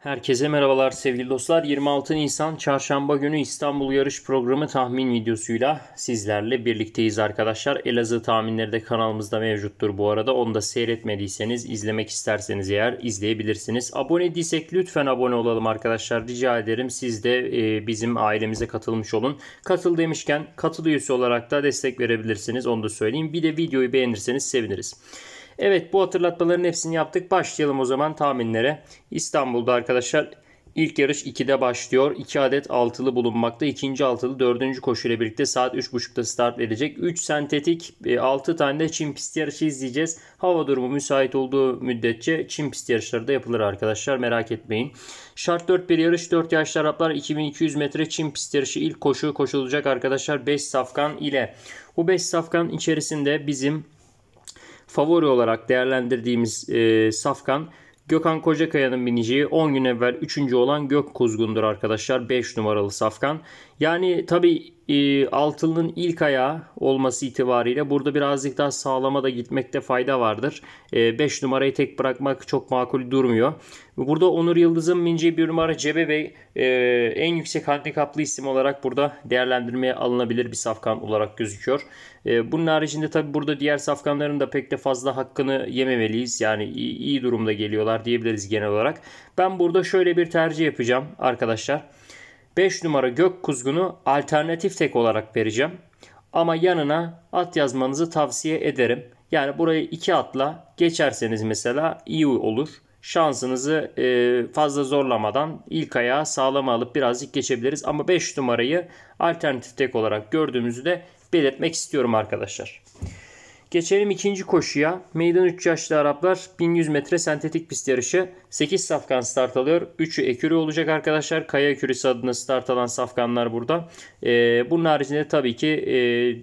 Herkese merhabalar sevgili dostlar. 26 Nisan Çarşamba günü İstanbul yarış programı tahmin videosuyla sizlerle birlikteyiz arkadaşlar. Elazığ tahminleri de kanalımızda mevcuttur bu arada. Onu da seyretmediyseniz, izlemek isterseniz eğer izleyebilirsiniz. Abone değilsek lütfen abone olalım arkadaşlar. Rica ederim siz de e, bizim ailemize katılmış olun. Katıl demişken katıl üyesi olarak da destek verebilirsiniz. Onu da söyleyeyim. Bir de videoyu beğenirseniz seviniriz. Evet bu hatırlatmaların hepsini yaptık. Başlayalım o zaman tahminlere. İstanbul'da arkadaşlar ilk yarış 2'de başlıyor. 2 adet altılı bulunmakta. İkinci altılı 4. koşuyla birlikte saat 3.30'da start verecek. 3 sentetik 6 e, tane de Çin pist yarışı izleyeceğiz. Hava durumu müsait olduğu müddetçe Çin pist yarışları da yapılır arkadaşlar. Merak etmeyin. Şart 4 bir yarış 4 yaşlı Araplar 2200 metre Çin pist yarışı ilk koşu koşulacak arkadaşlar 5 safkan ile. Bu 5 safkan içerisinde bizim favori olarak değerlendirdiğimiz e, Safkan Gökhan Kocakaya'nın bineceği 10 gün evvel 3. olan Gök Kuzgun'dur arkadaşlar. 5 numaralı Safkan. Yani tabii e, altılının ilk ayağı olması itibariyle burada birazcık daha sağlama da gitmekte fayda vardır. 5 ee, numarayı tek bırakmak çok makul durmuyor. Burada Onur Yıldız'ın minci bir numara Cebe Bey e, en yüksek handikaplı isim olarak burada değerlendirmeye alınabilir bir safkan olarak gözüküyor. E, bunun haricinde tabi burada diğer safkanların da pek de fazla hakkını yememeliyiz. Yani iyi, iyi durumda geliyorlar diyebiliriz genel olarak. Ben burada şöyle bir tercih yapacağım arkadaşlar. 5 numara gök kuzgunu alternatif tek olarak vereceğim. Ama yanına at yazmanızı tavsiye ederim. Yani burayı 2 atla geçerseniz mesela iyi olur. Şansınızı e, fazla zorlamadan ilk ayağı sağlama alıp birazcık geçebiliriz. Ama 5 numarayı alternatif tek olarak gördüğümüzü de belirtmek istiyorum arkadaşlar. Geçelim ikinci koşuya. Meydan 3 yaşlı Araplar 1100 metre sentetik pist yarışı. 8 safkan start alıyor. 3'ü ekürü olacak arkadaşlar. Kaya ekürüsü adına start alan safkanlar burada. Ee, bunun haricinde tabii ki e,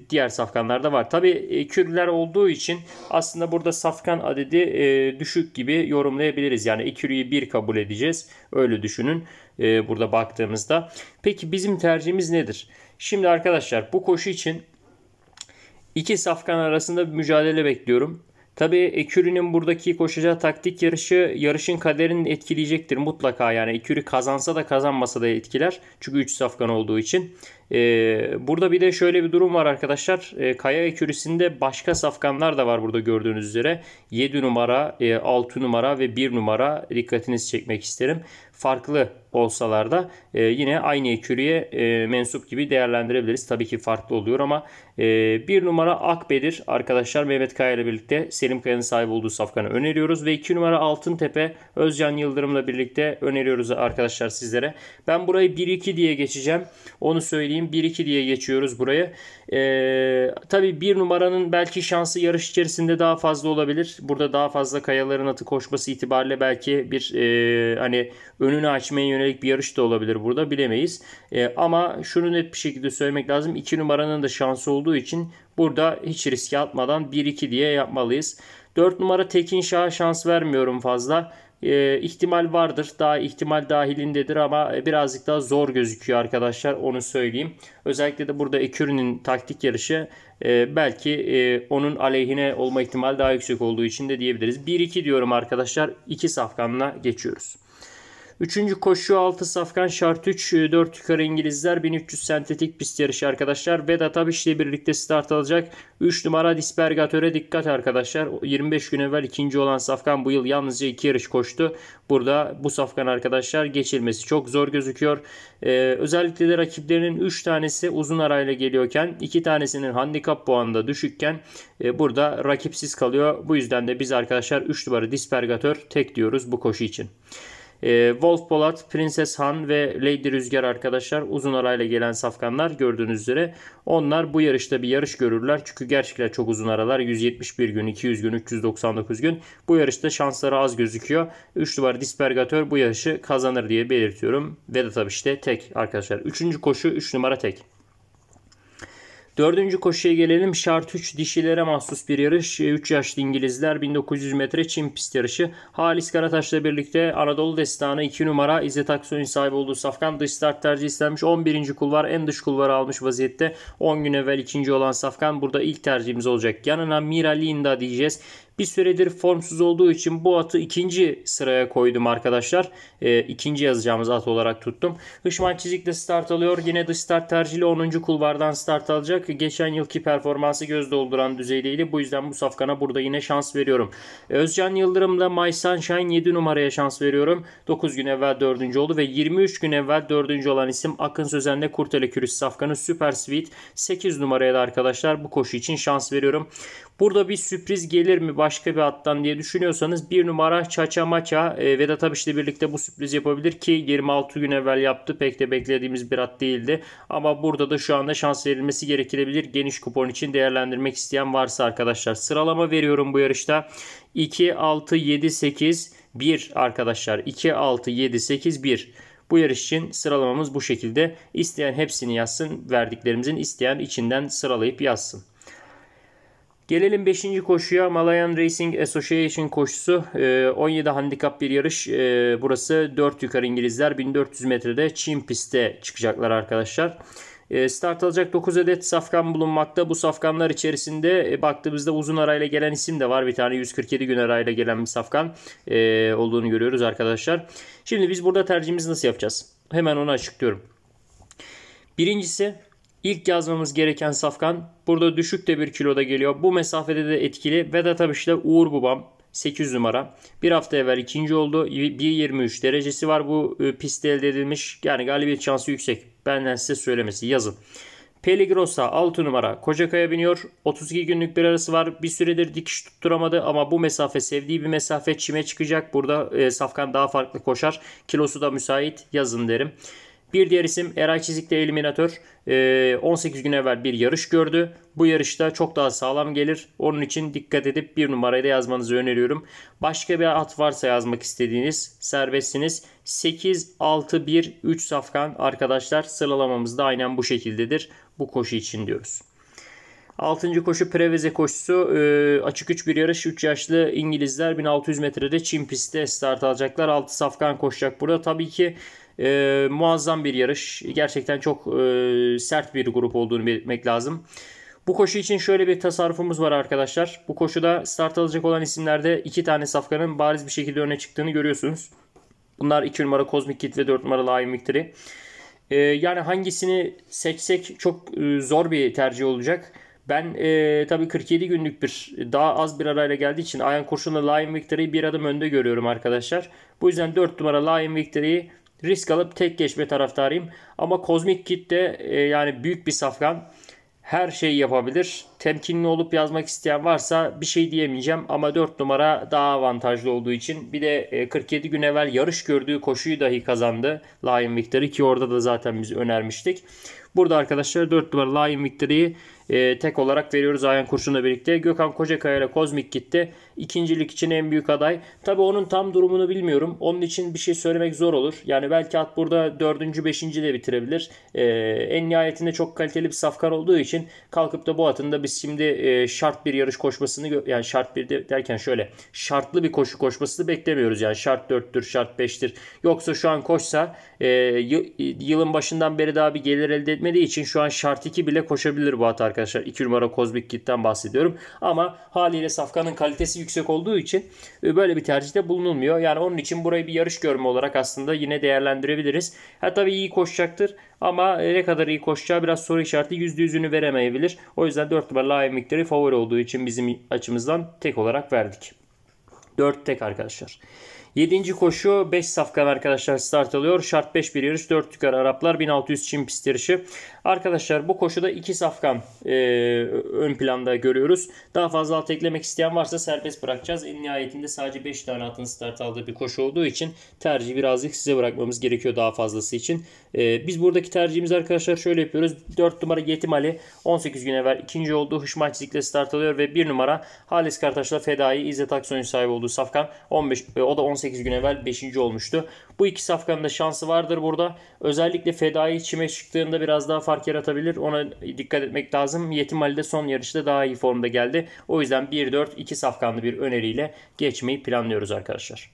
diğer safkanlar da var. Tabii ekürüler olduğu için aslında burada safkan adedi e, düşük gibi yorumlayabiliriz. Yani ekürüyü 1 kabul edeceğiz. Öyle düşünün e, burada baktığımızda. Peki bizim tercihimiz nedir? Şimdi arkadaşlar bu koşu için İki safkan arasında bir mücadele bekliyorum. Tabi Ekürü'nün buradaki koşacağı taktik yarışı yarışın kaderini etkileyecektir mutlaka yani. Ekürü kazansa da kazanmasa da etkiler. Çünkü 3 safkan olduğu için. Ee, burada bir de şöyle bir durum var arkadaşlar. Ee, Kaya Ekürüsü'nde başka safkanlar da var burada gördüğünüz üzere. 7 numara, e, 6 numara ve 1 numara dikkatinizi çekmek isterim. Farklı olsalar da e, yine aynı eküriye e, mensup gibi değerlendirebiliriz. Tabii ki farklı oluyor ama e, bir numara Akbedir arkadaşlar Mehmet Kaya ile birlikte Selim Kaya'nın sahibi olduğu safkanı öneriyoruz. Ve iki numara Altıntepe Özcan Yıldırım'la birlikte öneriyoruz arkadaşlar sizlere. Ben burayı 1-2 diye geçeceğim. Onu söyleyeyim 1-2 diye geçiyoruz burayı. E, tabii bir numaranın belki şansı yarış içerisinde daha fazla olabilir. Burada daha fazla kayaların atı koşması itibariyle belki bir e, hani önünü açmaya yönelik yönelik bir yarış da olabilir burada bilemeyiz. E, ama şunu net bir şekilde söylemek lazım. 2 numaranın da şansı olduğu için burada hiç riske atmadan 1-2 diye yapmalıyız. 4 numara Tekin Şah'a şans vermiyorum fazla. E, ihtimal vardır. Daha ihtimal dahilindedir ama birazcık daha zor gözüküyor arkadaşlar. Onu söyleyeyim. Özellikle de burada ekürünün taktik yarışı e, belki e, onun aleyhine olma ihtimali daha yüksek olduğu için de diyebiliriz. 1-2 diyorum arkadaşlar. 2 safkanla geçiyoruz. Üçüncü koşu 6 safkan şart 3 4 e, yukarı İngilizler 1300 sentetik pist yarışı arkadaşlar. Vedat Abiş ile birlikte start alacak. 3 numara Dispergatör'e dikkat arkadaşlar. 25 gün evvel ikinci olan safkan bu yıl yalnızca 2 yarış koştu. Burada bu safkan arkadaşlar geçilmesi çok zor gözüküyor. Ee, özellikle de rakiplerinin 3 tanesi uzun arayla geliyorken 2 tanesinin handikap puanında düşükken e, burada rakipsiz kalıyor. Bu yüzden de biz arkadaşlar 3 numara Dispergatör tek diyoruz bu koşu için. E, Wolf Polat, Prenses Han ve Lady Rüzgar arkadaşlar uzun arayla gelen safkanlar gördüğünüz üzere. Onlar bu yarışta bir yarış görürler. Çünkü gerçekten çok uzun aralar. 171 gün, 200 gün, 399 gün. Bu yarışta şansları az gözüküyor. 3 numara Dispergatör bu yarışı kazanır diye belirtiyorum. ve tabii işte tek arkadaşlar. 3. koşu 3 numara tek. Dördüncü koşuya gelelim. Şart 3 dişilere mahsus bir yarış. 3 yaşlı İngilizler 1900 metre Çin pist yarışı. Halis Karataş'la birlikte Anadolu Destanı 2 numara İzzet Aksoy'un sahibi olduğu Safkan dış start tercih istenmiş. 11. kulvar en dış kulvarı almış vaziyette. 10 gün evvel ikinci olan Safkan burada ilk tercihimiz olacak. Yanına Mira Linda diyeceğiz. Bir süredir formsuz olduğu için bu atı ikinci sıraya koydum arkadaşlar. E, ikinci yazacağımız at olarak tuttum. Hışman çizikle start alıyor. Yine dış start tercihiyle 10. kulvardan start alacak. Geçen yılki performansı göz dolduran düzeydeydi. Bu yüzden bu safkana burada yine şans veriyorum. Özcan Yıldırım'la My Sunshine 7 numaraya şans veriyorum. 9 gün evvel 4. oldu ve 23 gün evvel 4. olan isim Akın Sözen'le Kurtele Kürüs safkanı Super Sweet 8 numaraya da arkadaşlar bu koşu için şans veriyorum. Burada bir sürpriz gelir mi? başka bir hattan diye düşünüyorsanız bir numara Çaça Maça e, Vedat Abiş'le birlikte bu sürpriz yapabilir ki 26 gün evvel yaptı. Pek de beklediğimiz bir hat değildi. Ama burada da şu anda şans verilmesi gerekebilir. Geniş kupon için değerlendirmek isteyen varsa arkadaşlar. Sıralama veriyorum bu yarışta. 2, 6, 7, 8, 1 arkadaşlar. 2, 6, 7, 8, 1. Bu yarış için sıralamamız bu şekilde. İsteyen hepsini yazsın. Verdiklerimizin isteyen içinden sıralayıp yazsın. Gelelim 5. koşuya Malayan Racing Association koşusu. 17 ee, handikap bir yarış. Ee, burası 4 yukarı İngilizler 1400 metrede Çin pistte çıkacaklar arkadaşlar. Ee, start alacak 9 adet safkan bulunmakta. Bu safkanlar içerisinde e, baktığımızda uzun arayla gelen isim de var. Bir tane 147 gün arayla gelen bir safkan e, olduğunu görüyoruz arkadaşlar. Şimdi biz burada tercihimizi nasıl yapacağız? Hemen onu açıklıyorum. Birincisi İlk yazmamız gereken safkan burada düşük de bir kiloda geliyor. Bu mesafede de etkili. Vedat tabii işte Uğur Bubam 800 numara. Bir hafta evvel ikinci oldu. 1.23 derecesi var bu e, pistte elde edilmiş. Yani galibiyet şansı yüksek. Benden size söylemesi yazın. Peligrosa 6 numara Kocakaya biniyor. 32 günlük bir arası var. Bir süredir dikiş tutturamadı ama bu mesafe sevdiği bir mesafe çime çıkacak. Burada e, Safkan daha farklı koşar. Kilosu da müsait yazın derim. Bir diğer isim Eray Çizik'te eliminatör. 18 ee, gün evvel bir yarış gördü. Bu yarışta çok daha sağlam gelir. Onun için dikkat edip bir numarayı da yazmanızı öneriyorum. Başka bir at varsa yazmak istediğiniz serbestsiniz. 8, 6, 1, 3 safkan arkadaşlar sıralamamız da aynen bu şekildedir. Bu koşu için diyoruz. 6. koşu Preveze koşusu. Ee, açık 3 bir yarış. 3 yaşlı İngilizler 1600 metrede Çin pistte start alacaklar. 6 safkan koşacak burada. Tabii ki e, muazzam bir yarış. Gerçekten çok e, sert bir grup olduğunu belirtmek lazım. Bu koşu için şöyle bir tasarrufumuz var arkadaşlar. Bu koşuda start alacak olan isimlerde iki tane safkanın bariz bir şekilde öne çıktığını görüyorsunuz. Bunlar 2 numara Cosmic Kid ve 4 numaralı Iron Victory. Ee, yani hangisini seçsek çok e, zor bir tercih olacak. Ben e, tabii 47 günlük bir daha az bir arayla geldiği için Ayan Kurşun'la Lion Victory'yi bir adım önde görüyorum arkadaşlar. Bu yüzden 4 numara Lion Victory'yi risk alıp tek geçme taraftarıyım. Ama Kozmik Kit de e, yani büyük bir safkan. Her şeyi yapabilir. Temkinli olup yazmak isteyen varsa bir şey diyemeyeceğim ama 4 numara daha avantajlı olduğu için bir de e, 47 gün evvel yarış gördüğü koşuyu dahi kazandı Lion Victory ki orada da zaten biz önermiştik. Burada arkadaşlar 4 numara Lion Victory'yi e, tek olarak veriyoruz Ayhan Kurşun'la birlikte. Gökhan Kocakaya ile Kozmik gitti. İkincilik için en büyük aday. Tabi onun tam durumunu bilmiyorum. Onun için bir şey söylemek zor olur. Yani belki at burada dördüncü, beşinci de bitirebilir. E, en nihayetinde çok kaliteli bir safkar olduğu için kalkıp da bu atın da biz şimdi e, şart bir yarış koşmasını yani şart bir de, derken şöyle şartlı bir koşu koşmasını beklemiyoruz. Yani şart dörttür, şart beştir. Yoksa şu an koşsa e, yılın başından beri daha bir gelir elde etmediği için şu an şart iki bile koşabilir bu at arkadaşlar arkadaşlar 2 numara Kozmik Kit'ten bahsediyorum. Ama haliyle safkanın kalitesi yüksek olduğu için e, böyle bir tercihte bulunulmuyor. Yani onun için burayı bir yarış görme olarak aslında yine değerlendirebiliriz. Ha tabii iyi koşacaktır ama e, ne kadar iyi koşacağı biraz soru işareti %100'ünü veremeyebilir. O yüzden 4 numaralı Lion Victory favori olduğu için bizim açımızdan tek olarak verdik. 4 tek arkadaşlar. 7. koşu 5 safkan arkadaşlar start alıyor. Şart 5 bir yarış 4 tükar Araplar 1600 Çin pist yarışı. Arkadaşlar bu koşuda 2 safkan e, ön planda görüyoruz. Daha fazla alt eklemek isteyen varsa serbest bırakacağız. En nihayetinde sadece 5 tane altın start aldığı bir koşu olduğu için tercihi birazcık size bırakmamız gerekiyor daha fazlası için. E, biz buradaki tercihimiz arkadaşlar şöyle yapıyoruz. 4 numara Yetim Ali 18 gün evvel ikinci olduğu Hışmaç Zik'le start alıyor ve 1 numara Halis Kartaş'la Fedai İzzet Aksoy'un sahibi olduğu safkan 15 e, o da 18 18 gün evvel 5. olmuştu. Bu iki safkanın da şansı vardır burada. Özellikle Fedai çime çıktığında biraz daha fark yaratabilir. Ona dikkat etmek lazım. Yetim Ali de son yarışta daha iyi formda geldi. O yüzden 1-4-2 safkanlı bir öneriyle geçmeyi planlıyoruz arkadaşlar.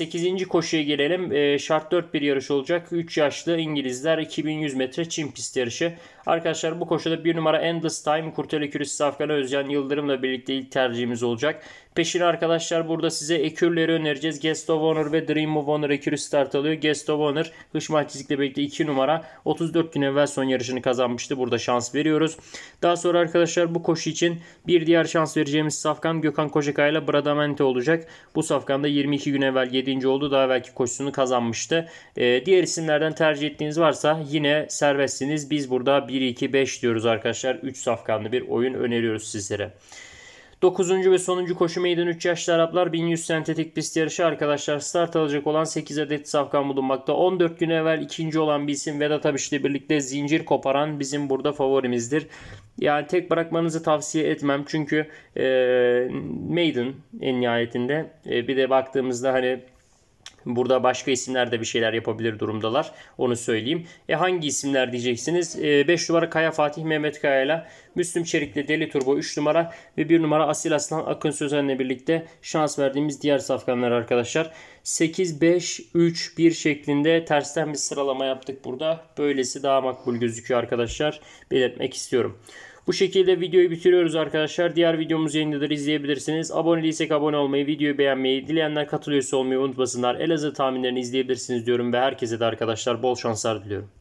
8. koşuya gelelim. E, şart 4 bir yarış olacak. 3 yaşlı İngilizler 2100 metre Çin pist yarışı. Arkadaşlar bu koşuda 1 numara Endless Time Kurtel Ekürüsü Safkan Özcan Yıldırım'la birlikte ilk tercihimiz olacak. Peşine arkadaşlar burada size ekürleri önereceğiz. Guest of Honor ve Dream of Honor ekürü start alıyor. Guest of Honor Hışman Çizik'le birlikte 2 numara 34 gün evvel son yarışını kazanmıştı. Burada şans veriyoruz. Daha sonra arkadaşlar bu koşu için bir diğer şans vereceğimiz Safkan Gökhan Kocakay ile Bradamente olacak. Bu Safkan da 22 gün evvel 7 7. oldu. Daha belki koşusunu kazanmıştı. E, diğer isimlerden tercih ettiğiniz varsa yine serbestsiniz. Biz burada 1-2-5 diyoruz arkadaşlar. 3 safkanlı bir oyun öneriyoruz sizlere. 9. ve sonuncu koşu meydan 3 yaşlı Araplar 1100 sentetik pist yarışı arkadaşlar start alacak olan 8 adet safkan bulunmakta. 14 gün evvel ikinci olan bir isim Vedat Abiş ile birlikte zincir koparan bizim burada favorimizdir. Yani tek bırakmanızı tavsiye etmem çünkü e, Maiden en nihayetinde e, bir de baktığımızda hani Burada başka isimler de bir şeyler yapabilir durumdalar. Onu söyleyeyim. E hangi isimler diyeceksiniz? 5 e, numara Kaya Fatih Mehmet Kaya ile Müslüm Çelik'le Deli Turbo 3 numara ve 1 numara Asil Aslan Akın Sözen'le birlikte şans verdiğimiz diğer safkanlar arkadaşlar. 8, 5, 3, 1 şeklinde tersten bir sıralama yaptık burada. Böylesi daha makbul gözüküyor arkadaşlar. Belirtmek istiyorum. Bu şekilde videoyu bitiriyoruz arkadaşlar. Diğer videomuz yayındadır izleyebilirsiniz. Abone değilsek abone olmayı, videoyu beğenmeyi, dileyenler katılıyorsa olmayı unutmasınlar. Elazığ tahminlerini izleyebilirsiniz diyorum ve herkese de arkadaşlar bol şanslar diliyorum.